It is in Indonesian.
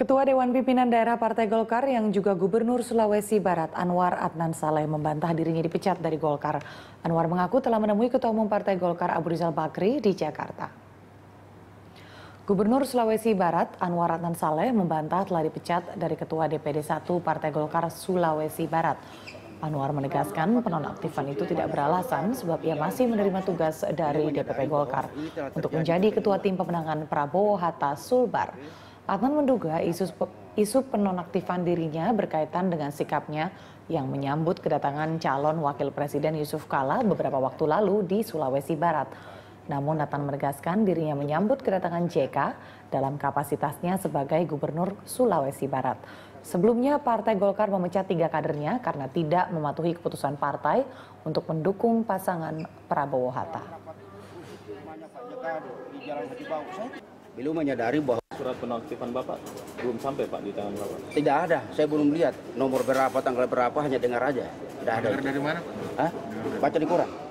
Ketua Dewan Pimpinan Daerah Partai Golkar yang juga Gubernur Sulawesi Barat Anwar Adnan Saleh membantah dirinya dipecat dari Golkar. Anwar mengaku telah menemui Ketua Umum Partai Golkar Abu Rizal Bakri di Jakarta. Gubernur Sulawesi Barat Anwar Adnan Saleh membantah telah dipecat dari Ketua DPD 1 Partai Golkar Sulawesi Barat. Anwar menegaskan penonaktifan itu tidak beralasan sebab ia masih menerima tugas dari DPP Golkar untuk menjadi Ketua Tim Pemenangan Prabowo Hatta Sulbar. Adnan menduga isu isu penonaktifan dirinya berkaitan dengan sikapnya yang menyambut kedatangan calon wakil presiden Yusuf Kala beberapa waktu lalu di Sulawesi Barat. Namun Nathan menegaskan dirinya menyambut kedatangan JK dalam kapasitasnya sebagai gubernur Sulawesi Barat. Sebelumnya Partai Golkar memecat tiga kadernya karena tidak mematuhi keputusan partai untuk mendukung pasangan Prabowo Hatta. Belum menyadari bahwa surat penonaktifan Bapak belum sampai Pak di tangan Bapak. Tidak ada, saya belum lihat nomor berapa, tanggal berapa, hanya dengar aja. Tidak ada. Dengar dari mana Pak? Hah? Baca di koran.